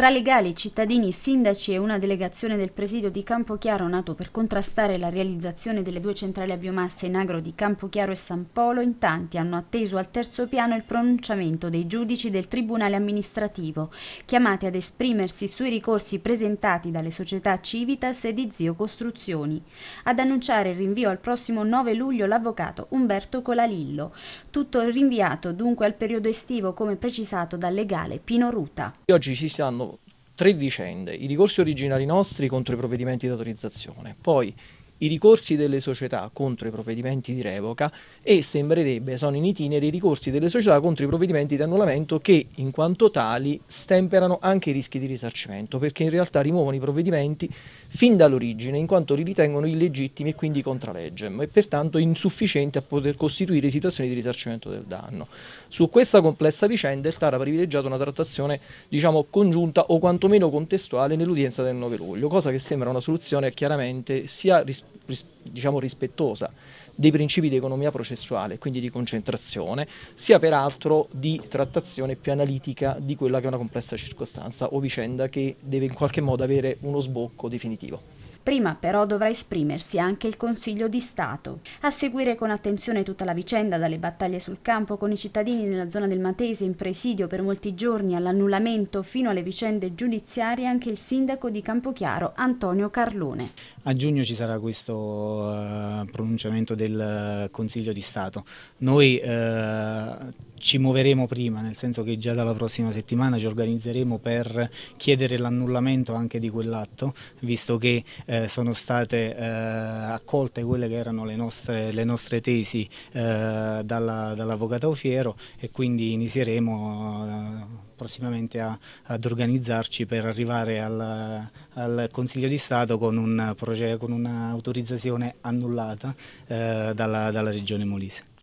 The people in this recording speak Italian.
Tra legali, cittadini, sindaci e una delegazione del presidio di Campochiaro nato per contrastare la realizzazione delle due centrali a biomassa in agro di Campochiaro e San Polo, in tanti hanno atteso al terzo piano il pronunciamento dei giudici del Tribunale amministrativo, chiamati ad esprimersi sui ricorsi presentati dalle società Civitas e di Zio Costruzioni. Ad annunciare il rinvio al prossimo 9 luglio l'avvocato Umberto Colalillo. Tutto rinviato dunque al periodo estivo come precisato dal legale Pino Ruta. Oggi ci stanno tre vicende, i ricorsi originali nostri contro i provvedimenti di autorizzazione, poi i ricorsi delle società contro i provvedimenti di revoca e sembrerebbe sono in itinere i ricorsi delle società contro i provvedimenti di annullamento che in quanto tali stemperano anche i rischi di risarcimento perché in realtà rimuovono i provvedimenti fin dall'origine in quanto li ritengono illegittimi e quindi contra e pertanto insufficienti a poter costituire situazioni di risarcimento del danno. Su questa complessa vicenda il TAR ha privilegiato una trattazione diciamo congiunta o quantomeno contestuale nell'udienza del 9 luglio, cosa che sembra una soluzione chiaramente sia rispetto diciamo, rispettosa dei principi di economia processuale, quindi di concentrazione, sia peraltro di trattazione più analitica di quella che è una complessa circostanza o vicenda che deve in qualche modo avere uno sbocco definitivo. Prima però dovrà esprimersi anche il Consiglio di Stato. A seguire con attenzione tutta la vicenda, dalle battaglie sul campo con i cittadini nella zona del Matese in presidio per molti giorni all'annullamento fino alle vicende giudiziarie anche il sindaco di Campochiaro Antonio Carlone. A giugno ci sarà questo eh, pronunciamento del eh, Consiglio di Stato. Noi uh, ci muoveremo prima, nel senso che già dalla prossima settimana ci organizzeremo per chiedere l'annullamento anche di quell'atto, visto che eh, sono state eh, accolte quelle che erano le nostre, le nostre tesi eh, dall'avvocato dall e quindi inizieremo eh, prossimamente a, ad organizzarci per arrivare al, al Consiglio di Stato con un'autorizzazione un annullata eh, dalla, dalla Regione Molise.